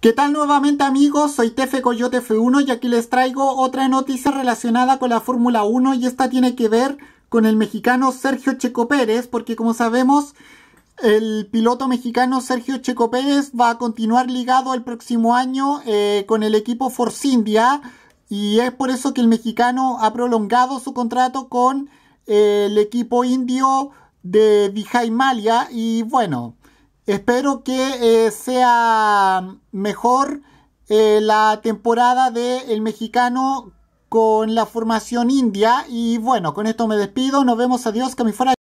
¿Qué tal nuevamente amigos? Soy Tefe Coyote F1 y aquí les traigo otra noticia relacionada con la Fórmula 1 y esta tiene que ver con el mexicano Sergio Checo Pérez porque como sabemos el piloto mexicano Sergio Checo Pérez va a continuar ligado el próximo año eh, con el equipo Force India y es por eso que el mexicano ha prolongado su contrato con el equipo indio de Vijay Malia y bueno, Espero que eh, sea mejor eh, la temporada de El Mexicano con la formación india. Y bueno, con esto me despido. Nos vemos. Adiós, fuera.